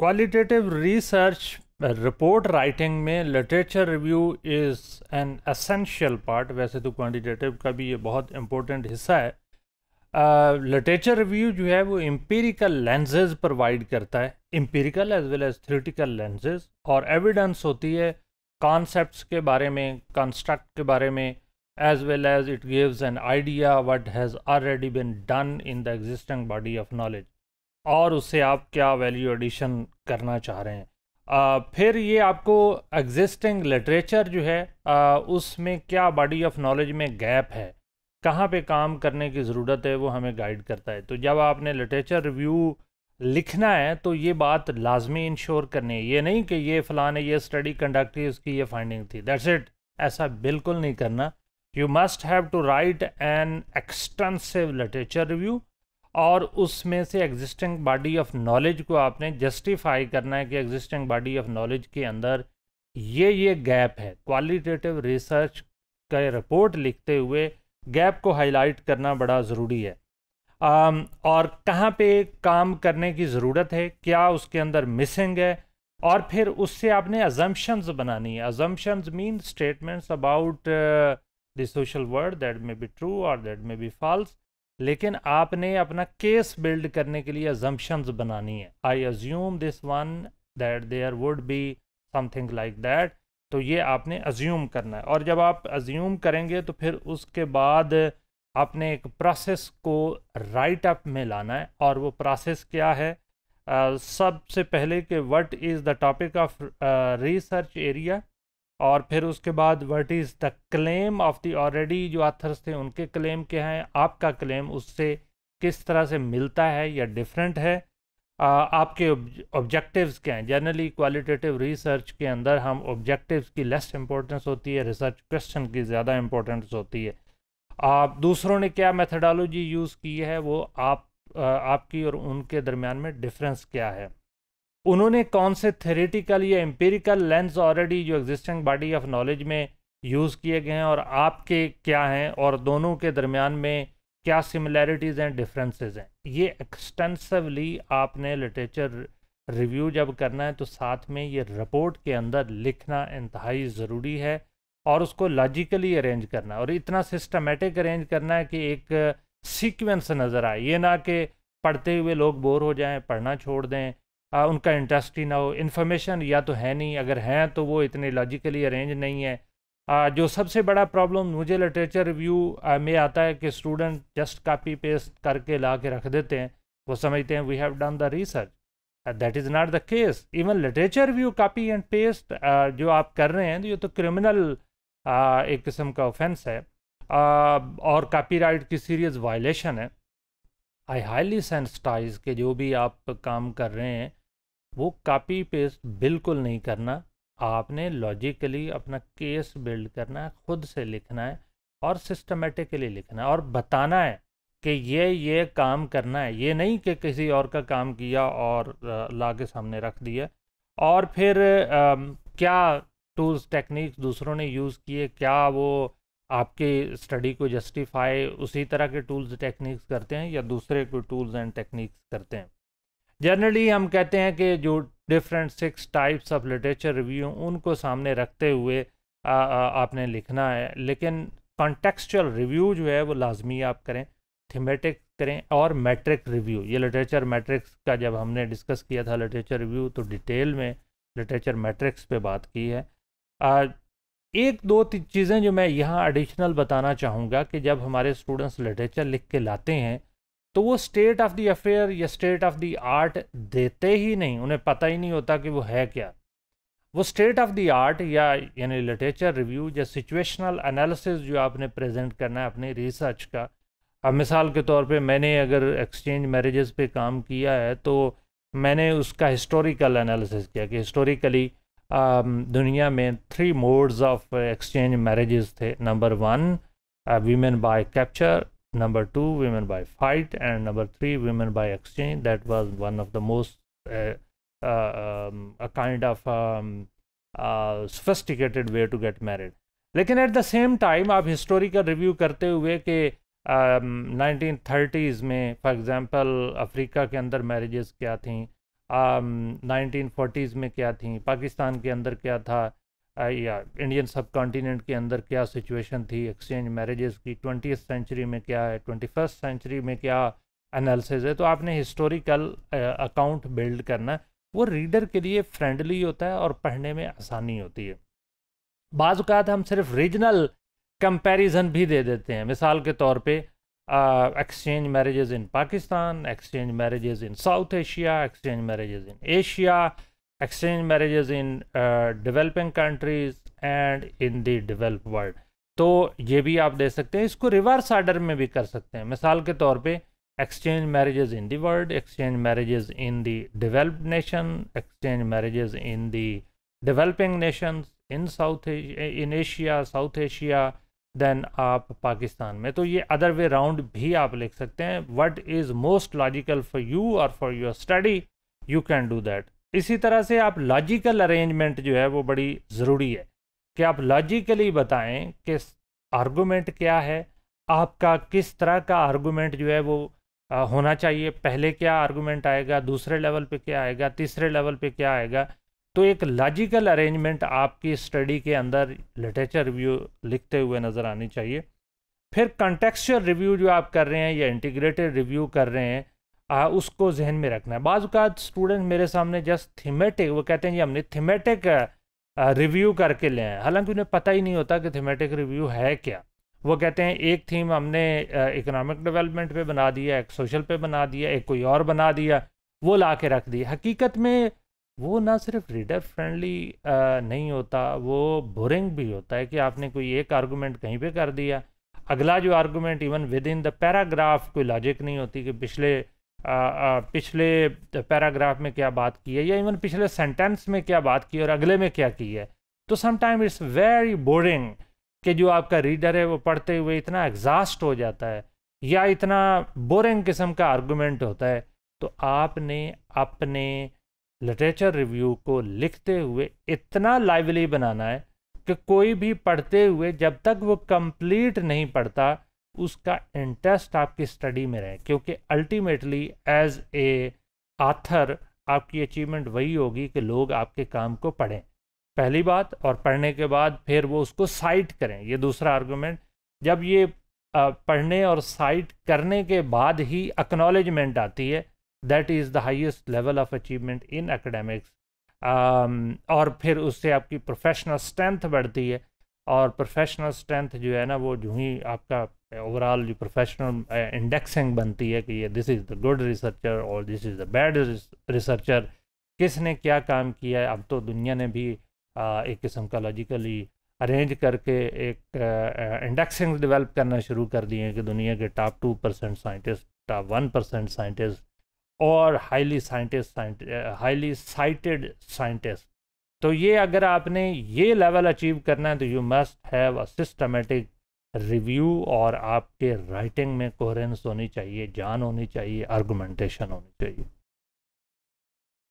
qualitative research report writing में literature review is an essential part वैसे तो quantitative का भी ये बहुत इम्पोर्टेंट हिस्सा है लिटरेचर uh, रिव्यू जो है वो एम्पेरिकल लेंसेज प्रोवाइड करता है empirical as well as theoretical lenses और एविडेंस होती है कॉन्सेप्ट के बारे में कंस्ट्रक्ट के बारे में as well as it gives an idea what has already been done in the existing body of knowledge और उससे आप क्या वैल्यू एडिशन करना चाह रहे हैं आ, फिर ये आपको एग्जिस्टिंग लिटरेचर जो है उसमें क्या बॉडी ऑफ नॉलेज में गैप है कहाँ पे काम करने की ज़रूरत है वो हमें गाइड करता है तो जब आपने लिटरेचर रिव्यू लिखना है तो ये बात लाजमी इंश्योर करनी है ये नहीं कि ये फ़लाँ ने ये स्टडी कंडक्ट की उसकी ये फाइंडिंग थी दैट्स इट ऐसा बिल्कुल नहीं करना you must have to write an extensive literature review और उसमें से एग्जिस्टिंग बॉडी ऑफ नॉलेज को आपने जस्टिफाई करना है कि एग्जिस्टिंग बॉडी ऑफ नॉलेज के अंदर ये ये गैप है क्वालिटेटिव रिसर्च का रिपोर्ट लिखते हुए गैप को हाईलाइट करना बड़ा ज़रूरी है आम, और कहाँ पे काम करने की ज़रूरत है क्या उसके अंदर मिसिंग है और फिर उससे आपने अजम्पन्स बनानी है assumptions mean statements about the social world that may be true और दैट मे बी फॉल्स लेकिन आपने अपना केस बिल्ड करने के लिए अजम्पन्स बनानी है I assume this one that there would be something like that तो ये आपने अज्यूम करना है और जब आप अज्यूम करेंगे तो फिर उसके बाद आपने एक प्रोसेस को राइट अप में लाना है और वो प्रोसेस क्या है uh, सबसे पहले कि what is the topic of research area और फिर उसके बाद what is the claim of the already जो आथर्स थे उनके क्लेम क्या हैं आपका क्लेम उससे किस तरह से मिलता है या डिफरेंट है आ, आपके ऑब्जेक्टिव्स क्या हैं जनरली क्वालिटेटिव रिसर्च के अंदर हम ऑब्जेक्टिव्स की लेस इम्पोर्टेंस होती है रिसर्च क्वेश्चन की ज़्यादा इम्पोर्टेंस होती है आप दूसरों ने क्या मेथडोलॉजी यूज़ की है वो आप आ, आपकी और उनके दरमियान में डिफरेंस क्या है उन्होंने कौन से थेरेटिकल या एम्पेरिकल लेंस ऑलरेडी जो एग्जिस्टिंग बॉडी ऑफ नॉलेज में यूज़ किए गए हैं और आपके क्या हैं और दोनों के दरमियान में क्या सिमिलैरिटीज़ हैं डिफरेंसेस हैं ये एक्सटेंसिवली आपने लिटरेचर रिव्यू जब करना है तो साथ में ये रिपोर्ट के अंदर लिखना इंतहाई ज़रूरी है और उसको लॉजिकली अरेंज करना है और इतना सिस्टमेटिक अरेंज करना है कि एक सीक्वेंस नज़र आए ये ना कि पढ़ते हुए लोग बोर हो जाएं पढ़ना छोड़ दें आ, उनका इंटरेस्ट ही ना हो इन्फॉर्मेशन या तो है नहीं अगर हैं तो वो इतने लॉजिकली अरेंज नहीं है आ, जो सबसे बड़ा प्रॉब्लम मुझे लिटरेचर रिव्यू में आता है कि स्टूडेंट जस्ट कापी पेस्ट करके ला के रख देते हैं वो समझते हैं we have done the research that is not the case even literature review copy and paste जो आप कर रहे हैं तो ये तो क्रिमिनल एक किस्म का ऑफेंस है आ, और कॉपीराइट की सीरियस वायलेशन है आई हाईली सेंसटाइज के जो भी आप काम कर रहे हैं वो कापी पेस्ट बिल्कुल नहीं करना आपने लॉजिकली अपना केस बिल्ड करना है खुद से लिखना है और सिस्टमेटिकली लिखना है और बताना है कि ये ये काम करना है ये नहीं कि किसी और का काम किया और ला के सामने रख दिया और फिर आ, क्या टूल्स टेक्निक्स दूसरों ने यूज़ किए क्या वो आपके स्टडी को जस्टिफाई उसी तरह के टूल्स टेक्निक्स करते हैं या दूसरे को टूल्स एंड टेक्निक्स करते हैं जनरली हम कहते हैं कि जो different six types of literature review उनको सामने रखते हुए आ, आ, आपने लिखना है लेकिन कॉन्टेक्चुअल रिव्यू जो है वो लाजमी आप करें थीमेटिक करें और मैट्रिक रिव्यू ये लिटरेचर मैट्रिक्स का जब हमने डिस्कस किया था लिटरेचर रिव्यू तो डिटेल में लिटरेचर मैट्रिक्स पे बात की है आ, एक दो चीज़ें जो मैं यहाँ एडिशनल बताना चाहूँगा कि जब हमारे स्टूडेंट्स लिटरेचर लिख के लाते हैं तो वो स्टेट ऑफ द अफेयर या स्टेट ऑफ द आर्ट देते ही नहीं उन्हें पता ही नहीं होता कि वो है क्या वो स्टेट ऑफ द आर्ट या यानी लिटरेचर रिव्यू या सिचुएशनल एनालिसिस जो आपने प्रेजेंट करना है अपने रिसर्च का अब मिसाल के तौर पे मैंने अगर एक्सचेंज मैरिजेस पे काम किया है तो मैंने उसका हिस्टोरिकल एनालिसिस किया कि हिस्टोरिकली दुनिया में three modes of exchange marriages थे number one women by capture number two women by fight and number three women by exchange that was one of the most uh, uh, um, a kind of um, uh, sophisticated way to get married लेकिन at the same time आप historical review करते हुए कि nineteen um, thirties में for example Africa के अंदर marriages क्या थी नाइनटीन फोटीज़ में क्या थी पाकिस्तान के अंदर क्या था या इंडियन सब कॉन्टीनेंट के अंदर क्या सिचुएशन थी एक्सचेंज मैरिजेस की ट्वेंटी सेंचुरी में क्या है ट्वेंटी फर्स्ट सेंचुरी में क्या एनालिसिस है तो आपने हिस्टोरिकल अकाउंट बिल्ड करना वो रीडर के लिए फ्रेंडली होता है और पढ़ने में आसानी होती है बाज़ात हम सिर्फ रीजनल कंपैरिजन भी दे देते हैं मिसाल के तौर पे exchange marriages in Pakistan exchange marriages in South Asia exchange marriages in Asia exchange marriages in developing countries and in the the world तो ये भी आप दे सकते हैं इसको रिवर्स आर्डर में भी कर सकते हैं मिसाल के तौर पे exchange marriages in the world exchange marriages in the developed nation exchange marriages in the developing nations in South in Asia South Asia then आप पाकिस्तान में तो ये अदर वे राउंड भी आप लिख सकते हैं what is most logical for you और for your study you can do that इसी तरह से आप लॉजिकल अरेंजमेंट जो है वो बड़ी ज़रूरी है कि आप लॉजिकली बताएं कि आर्गूमेंट क्या है आपका किस तरह का आर्गूमेंट जो है वो आ, होना चाहिए पहले क्या आर्गूमेंट आएगा दूसरे लेवल पे क्या आएगा तीसरे लेवल पे क्या आएगा तो एक लॉजिकल अरेंजमेंट आपकी स्टडी के अंदर लिटरेचर रिव्यू लिखते हुए नज़र आनी चाहिए फिर कंटेक्चुअल रिव्यू जो आप कर रहे हैं या इंटीग्रेटेड रिव्यू कर रहे हैं आ, उसको जहन में रखना है बाज़ स्टूडेंट मेरे सामने जस्ट थीमेटिक वो कहते हैं जी हमने थीमेटिक रिव्यू करके ले हालांकि उन्हें पता ही नहीं होता कि थीमेटिक रिव्यू है क्या वो कहते हैं एक थीम हमने इकोनॉमिक डेवलपमेंट पे बना दिया एक सोशल पे बना दिया एक कोई और बना दिया वो ला के रख दिया हकीकत में वो ना सिर्फ रीडर फ्रेंडली नहीं होता वो बोरिंग भी होता है कि आपने कोई एक आर्गूमेंट कहीं पर कर दिया अगला जो argument even within the paragraph कोई लॉजिक नहीं होती कि पिछले पिछले पैराग्राफ में क्या बात की है या इवन पिछले सेंटेंस में क्या बात की है और अगले में क्या की है तो समटाइम इट्स वेरी बोरिंग कि जो आपका रीडर है वो पढ़ते हुए इतना एग्जास्ट हो जाता है या इतना बोरिंग किस्म का आर्गूमेंट होता है तो आपने अपने लिटरेचर रिव्यू को लिखते हुए इतना लाइवली बनाना है कि कोई भी पढ़ते हुए जब तक वो कंप्लीट नहीं पढ़ता उसका इंटरेस्ट आपकी स्टडी में रहे क्योंकि अल्टीमेटली एज ए आथर आपकी अचीवमेंट वही होगी कि लोग आपके काम को पढ़ें पहली बात और पढ़ने के बाद फिर वो उसको साइट करें ये दूसरा आर्गूमेंट जब ये पढ़ने और साइट करने के बाद ही अक्नॉलेजमेंट आती है that is the highest level of achievement in academics और फिर उससे आपकी प्रोफेशनल स्ट्रेंथ बढ़ती है और प्रोफेशनल स्ट्रेंथ जो है ना वो जूँ ही आपका ओवरऑल जो प्रोफेशनल इंडेक्सिंग बनती है कि ये this is the good researcher और this is the bad researcher किसने क्या काम किया है अब तो दुनिया ने भी आ, एक किस्म का लॉजिकली अरेंज करके एक इंडेक्सिंग डेवलप करना शुरू कर दिए हैं कि दुनिया के top two percent scientist top one percent scientist और highly scientist highly cited scientist तो ये अगर आपने ये लेवल अचीव करना है तो you must have a systematic review और आपके राइटिंग में कोहरेंस होनी चाहिए जान होनी चाहिए आर्गूमेंटेशन होनी चाहिए